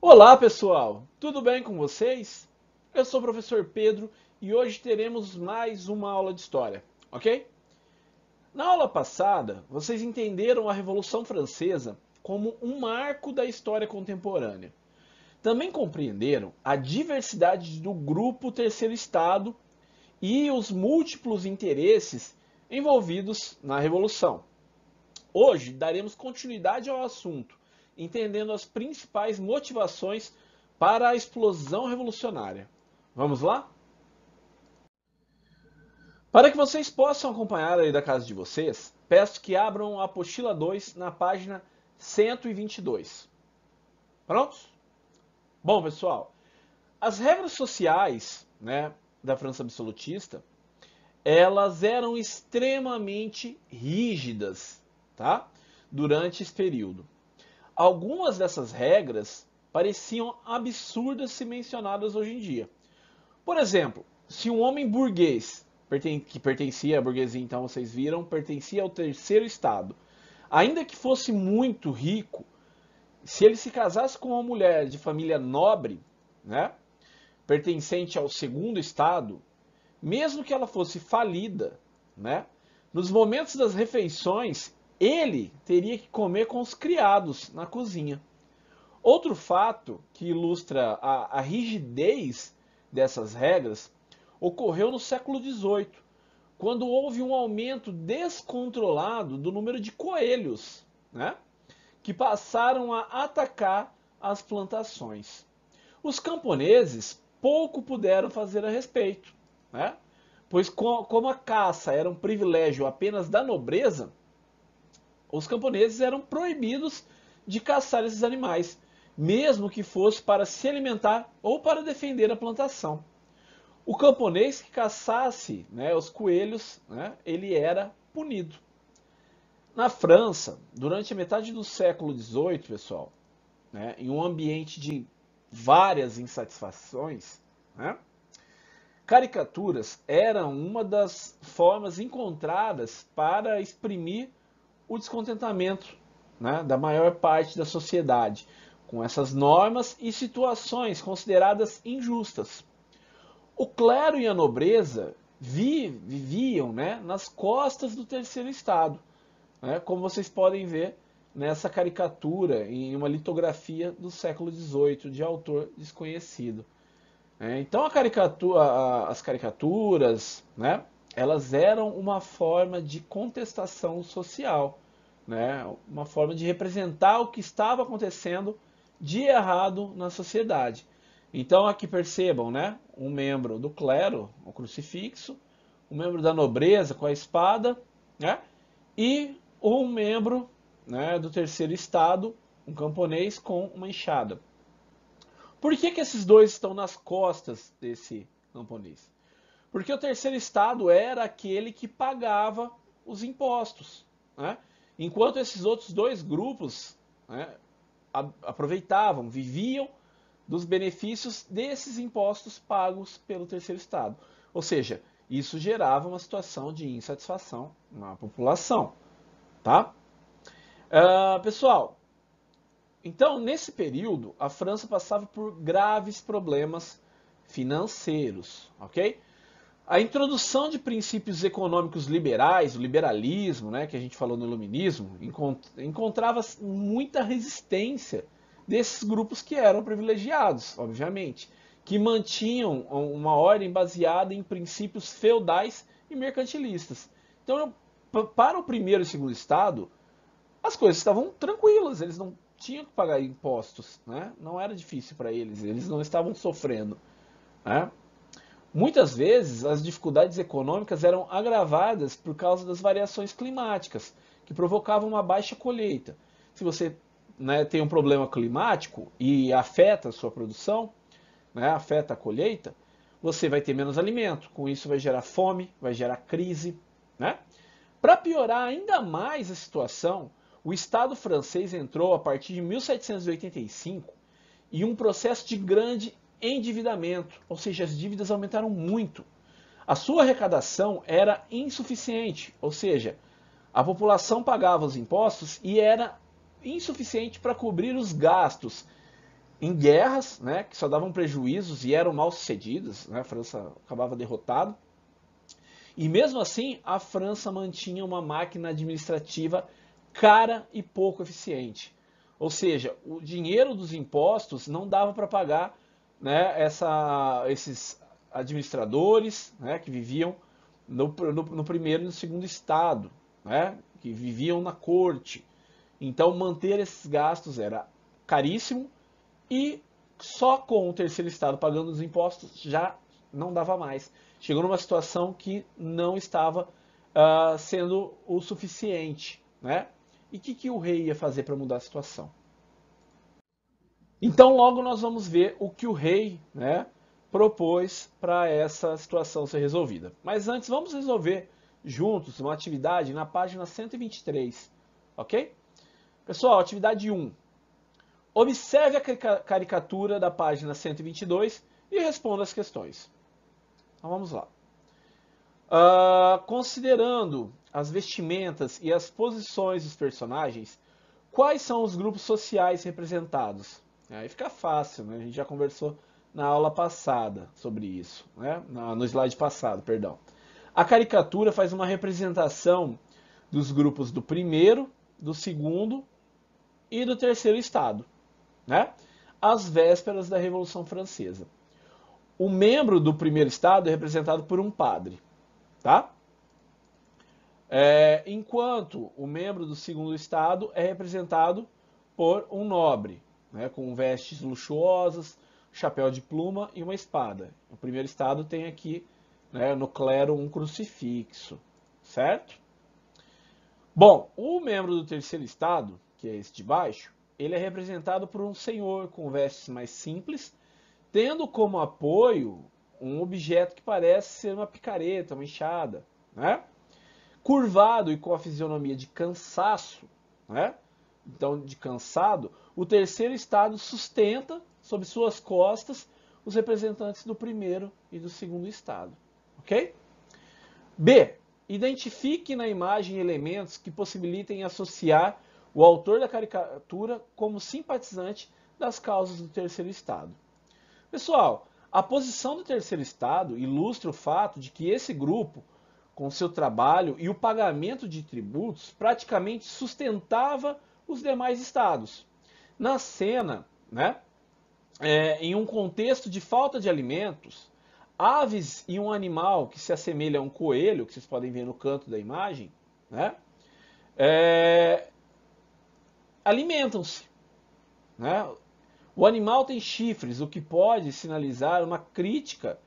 Olá pessoal, tudo bem com vocês? Eu sou o professor Pedro e hoje teremos mais uma aula de história, ok? Na aula passada, vocês entenderam a Revolução Francesa como um marco da história contemporânea. Também compreenderam a diversidade do grupo Terceiro Estado e os múltiplos interesses envolvidos na Revolução. Hoje daremos continuidade ao assunto entendendo as principais motivações para a explosão revolucionária. Vamos lá? Para que vocês possam acompanhar aí da casa de vocês, peço que abram a apostila 2 na página 122. Prontos? Bom, pessoal, as regras sociais né, da França absolutista, elas eram extremamente rígidas tá? durante esse período. Algumas dessas regras pareciam absurdas se mencionadas hoje em dia. Por exemplo, se um homem burguês, que pertencia à burguesia, então vocês viram, pertencia ao terceiro estado, ainda que fosse muito rico, se ele se casasse com uma mulher de família nobre, né, pertencente ao segundo estado, mesmo que ela fosse falida, né, nos momentos das refeições ele teria que comer com os criados na cozinha. Outro fato que ilustra a, a rigidez dessas regras ocorreu no século XVIII, quando houve um aumento descontrolado do número de coelhos, né? que passaram a atacar as plantações. Os camponeses pouco puderam fazer a respeito, né? pois como a caça era um privilégio apenas da nobreza, os camponeses eram proibidos de caçar esses animais, mesmo que fosse para se alimentar ou para defender a plantação. O camponês que caçasse né, os coelhos, né, ele era punido. Na França, durante a metade do século XVIII, pessoal, né, em um ambiente de várias insatisfações, né, caricaturas eram uma das formas encontradas para exprimir o descontentamento né, da maior parte da sociedade com essas normas e situações consideradas injustas. O clero e a nobreza viviam né, nas costas do terceiro Estado, né, como vocês podem ver nessa caricatura em uma litografia do século XVIII de autor desconhecido. É, então caricatura, as caricaturas, né, elas eram uma forma de contestação social, né? uma forma de representar o que estava acontecendo de errado na sociedade. Então aqui percebam, né? um membro do clero, o crucifixo, um membro da nobreza com a espada, né? e um membro né, do terceiro estado, um camponês com uma enxada. Por que, que esses dois estão nas costas desse camponês? Porque o terceiro estado era aquele que pagava os impostos, né? enquanto esses outros dois grupos né, aproveitavam, viviam dos benefícios desses impostos pagos pelo terceiro estado. Ou seja, isso gerava uma situação de insatisfação na população, tá? Uh, pessoal, então nesse período a França passava por graves problemas financeiros, ok? A introdução de princípios econômicos liberais, o liberalismo, né, que a gente falou no iluminismo, encont encontrava muita resistência desses grupos que eram privilegiados, obviamente, que mantinham uma ordem baseada em princípios feudais e mercantilistas. Então, para o primeiro e segundo estado, as coisas estavam tranquilas, eles não tinham que pagar impostos, né? não era difícil para eles, eles não estavam sofrendo. Né? Muitas vezes, as dificuldades econômicas eram agravadas por causa das variações climáticas, que provocavam uma baixa colheita. Se você né, tem um problema climático e afeta a sua produção, né, afeta a colheita, você vai ter menos alimento. Com isso, vai gerar fome, vai gerar crise. Né? Para piorar ainda mais a situação, o Estado francês entrou a partir de 1785 em um processo de grande endividamento, ou seja, as dívidas aumentaram muito. A sua arrecadação era insuficiente, ou seja, a população pagava os impostos e era insuficiente para cobrir os gastos em guerras, né, que só davam prejuízos e eram mal sucedidas, né, a França acabava derrotada. E mesmo assim, a França mantinha uma máquina administrativa cara e pouco eficiente. Ou seja, o dinheiro dos impostos não dava para pagar né, essa, esses administradores né, que viviam no, no, no primeiro e no segundo estado, né, que viviam na corte. Então, manter esses gastos era caríssimo e só com o terceiro estado pagando os impostos já não dava mais. Chegou numa situação que não estava uh, sendo o suficiente. Né? E o que, que o rei ia fazer para mudar a situação? Então logo nós vamos ver o que o rei né, propôs para essa situação ser resolvida. Mas antes vamos resolver juntos uma atividade na página 123, ok? Pessoal, atividade 1. Observe a caricatura da página 122 e responda as questões. Então vamos lá. Uh, considerando as vestimentas e as posições dos personagens, quais são os grupos sociais representados? Aí fica fácil, né? A gente já conversou na aula passada sobre isso, né? no slide passado, perdão. A caricatura faz uma representação dos grupos do primeiro, do segundo e do terceiro estado, né? As vésperas da Revolução Francesa. O membro do primeiro estado é representado por um padre, tá? É, enquanto o membro do segundo estado é representado por um nobre, né, com vestes luxuosas, chapéu de pluma e uma espada. O primeiro estado tem aqui né, no clero um crucifixo, certo? Bom, o membro do terceiro estado, que é esse de baixo, ele é representado por um senhor com vestes mais simples, tendo como apoio um objeto que parece ser uma picareta, uma enxada, né? Curvado e com a fisionomia de cansaço, né? então de cansado, o terceiro estado sustenta sob suas costas os representantes do primeiro e do segundo estado, ok? B. Identifique na imagem elementos que possibilitem associar o autor da caricatura como simpatizante das causas do terceiro estado. Pessoal, a posição do terceiro estado ilustra o fato de que esse grupo, com seu trabalho e o pagamento de tributos, praticamente sustentava os demais estados. Na cena, né, é, em um contexto de falta de alimentos, aves e um animal que se assemelha a um coelho, que vocês podem ver no canto da imagem, né, é, alimentam-se. Né? O animal tem chifres, o que pode sinalizar uma crítica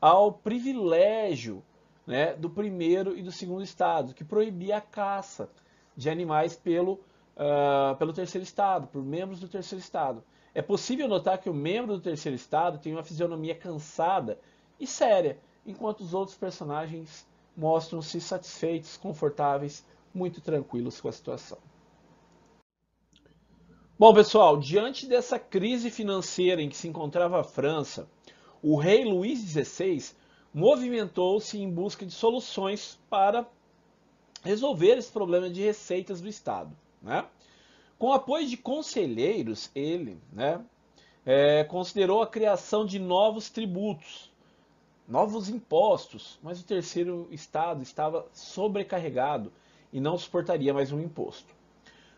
ao privilégio né, do primeiro e do segundo estado, que proibia a caça de animais pelo uh, pelo terceiro estado, por membros do terceiro estado. É possível notar que o membro do terceiro estado tem uma fisionomia cansada e séria, enquanto os outros personagens mostram-se satisfeitos, confortáveis, muito tranquilos com a situação. Bom, pessoal, diante dessa crise financeira em que se encontrava a França, o rei Luís XVI movimentou-se em busca de soluções para resolver esse problema de receitas do Estado. Né? Com apoio de conselheiros, ele né, é, considerou a criação de novos tributos, novos impostos, mas o terceiro Estado estava sobrecarregado e não suportaria mais um imposto.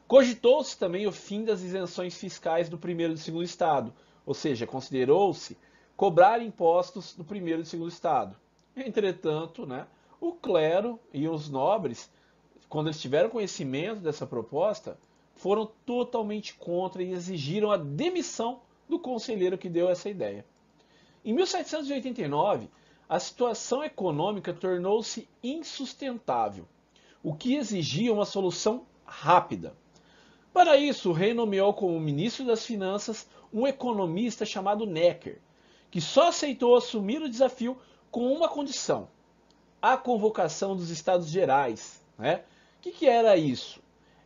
Cogitou-se também o fim das isenções fiscais do primeiro e do segundo Estado, ou seja, considerou-se cobrar impostos do primeiro e do segundo Estado. Entretanto, né, o clero e os nobres quando eles tiveram conhecimento dessa proposta, foram totalmente contra e exigiram a demissão do conselheiro que deu essa ideia. Em 1789, a situação econômica tornou-se insustentável, o que exigia uma solução rápida. Para isso, o rei nomeou como ministro das Finanças um economista chamado Necker, que só aceitou assumir o desafio com uma condição: a convocação dos Estados Gerais, né, o que, que era isso?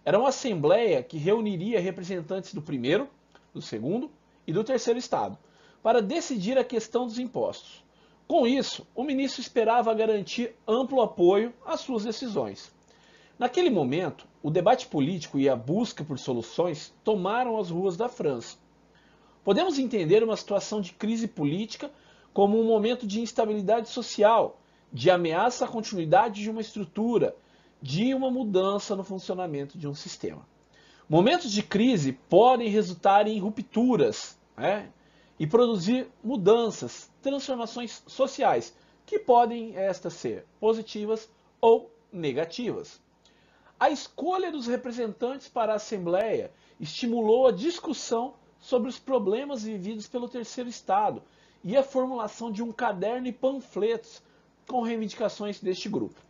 Era uma assembleia que reuniria representantes do primeiro, do segundo e do terceiro estado para decidir a questão dos impostos. Com isso, o ministro esperava garantir amplo apoio às suas decisões. Naquele momento, o debate político e a busca por soluções tomaram as ruas da França. Podemos entender uma situação de crise política como um momento de instabilidade social, de ameaça à continuidade de uma estrutura de uma mudança no funcionamento de um sistema. Momentos de crise podem resultar em rupturas né? e produzir mudanças, transformações sociais, que podem estas ser positivas ou negativas. A escolha dos representantes para a Assembleia estimulou a discussão sobre os problemas vividos pelo terceiro Estado e a formulação de um caderno e panfletos com reivindicações deste grupo.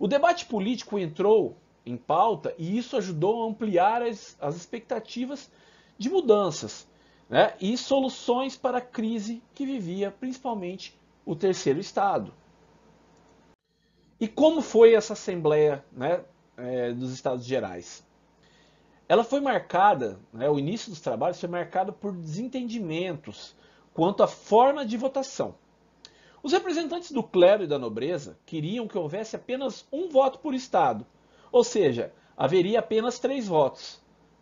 O debate político entrou em pauta e isso ajudou a ampliar as, as expectativas de mudanças né? e soluções para a crise que vivia principalmente o terceiro Estado. E como foi essa Assembleia né, é, dos Estados Gerais? Ela foi marcada, né, o início dos trabalhos foi marcado por desentendimentos quanto à forma de votação. Os representantes do clero e da nobreza queriam que houvesse apenas um voto por Estado, ou seja, haveria apenas três votos.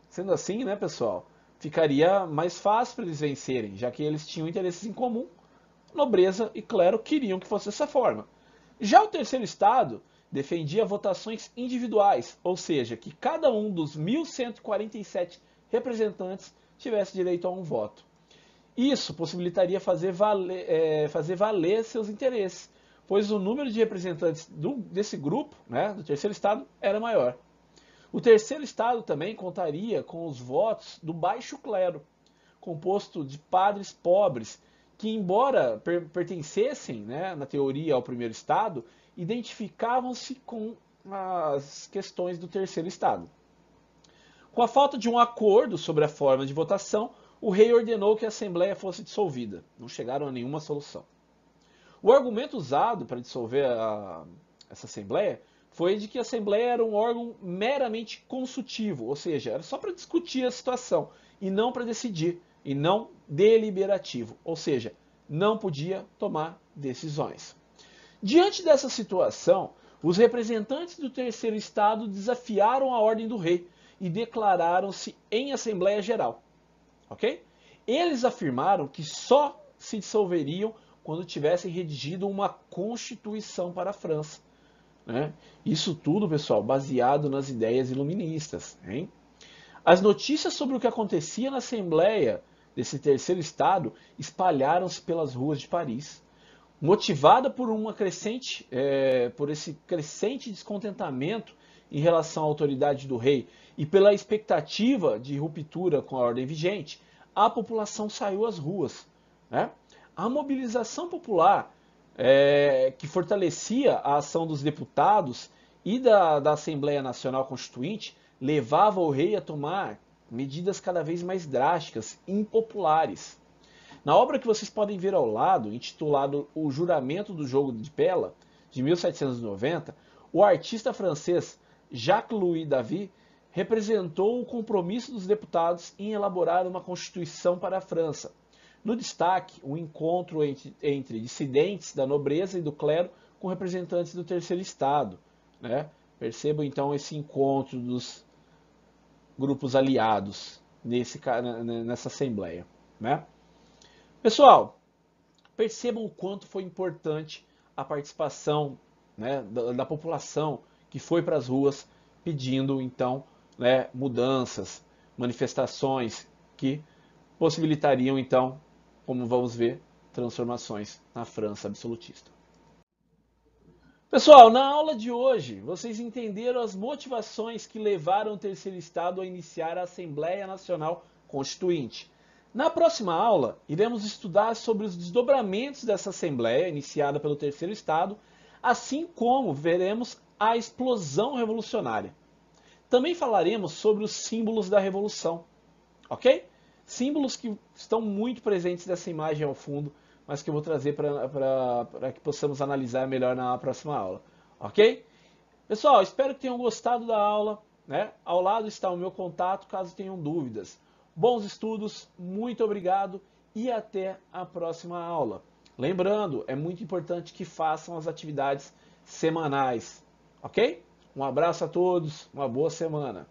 Sendo assim, né, pessoal, ficaria mais fácil para eles vencerem, já que eles tinham interesses em comum. Nobreza e clero queriam que fosse dessa forma. Já o terceiro Estado defendia votações individuais, ou seja, que cada um dos 1.147 representantes tivesse direito a um voto. Isso possibilitaria fazer valer, é, fazer valer seus interesses, pois o número de representantes do, desse grupo, né, do terceiro estado, era maior. O terceiro estado também contaria com os votos do baixo clero, composto de padres pobres, que, embora pertencessem, né, na teoria, ao primeiro estado, identificavam-se com as questões do terceiro estado. Com a falta de um acordo sobre a forma de votação, o rei ordenou que a Assembleia fosse dissolvida. Não chegaram a nenhuma solução. O argumento usado para dissolver a, essa Assembleia foi de que a Assembleia era um órgão meramente consultivo, ou seja, era só para discutir a situação e não para decidir, e não deliberativo, ou seja, não podia tomar decisões. Diante dessa situação, os representantes do terceiro estado desafiaram a ordem do rei e declararam-se em Assembleia Geral ok? Eles afirmaram que só se dissolveriam quando tivessem redigido uma constituição para a França. Né? Isso tudo, pessoal, baseado nas ideias iluministas. Hein? As notícias sobre o que acontecia na Assembleia desse terceiro Estado espalharam-se pelas ruas de Paris. Motivada por, uma crescente, é, por esse crescente descontentamento em relação à autoridade do rei e pela expectativa de ruptura com a ordem vigente, a população saiu às ruas. Né? A mobilização popular, é, que fortalecia a ação dos deputados e da, da Assembleia Nacional Constituinte, levava o rei a tomar medidas cada vez mais drásticas, impopulares. Na obra que vocês podem ver ao lado, intitulado O Juramento do Jogo de Pela, de 1790, o artista francês Jacques Louis David representou o compromisso dos deputados em elaborar uma constituição para a França. No destaque, o um encontro entre, entre, dissidentes da nobreza e do clero com representantes do terceiro estado. Né? Percebam então esse encontro dos grupos aliados nesse, nessa assembleia. Né? Pessoal, percebam o quanto foi importante a participação né, da, da população que foi para as ruas pedindo então né, mudanças, manifestações que possibilitariam então, como vamos ver, transformações na França absolutista. Pessoal, na aula de hoje, vocês entenderam as motivações que levaram o terceiro estado a iniciar a Assembleia Nacional Constituinte. Na próxima aula, iremos estudar sobre os desdobramentos dessa Assembleia iniciada pelo terceiro estado, assim como veremos a explosão revolucionária. Também falaremos sobre os símbolos da revolução, ok? Símbolos que estão muito presentes nessa imagem ao fundo, mas que eu vou trazer para que possamos analisar melhor na próxima aula, ok? Pessoal, espero que tenham gostado da aula. Né? Ao lado está o meu contato caso tenham dúvidas. Bons estudos, muito obrigado e até a próxima aula. Lembrando, é muito importante que façam as atividades semanais. Ok? Um abraço a todos, uma boa semana.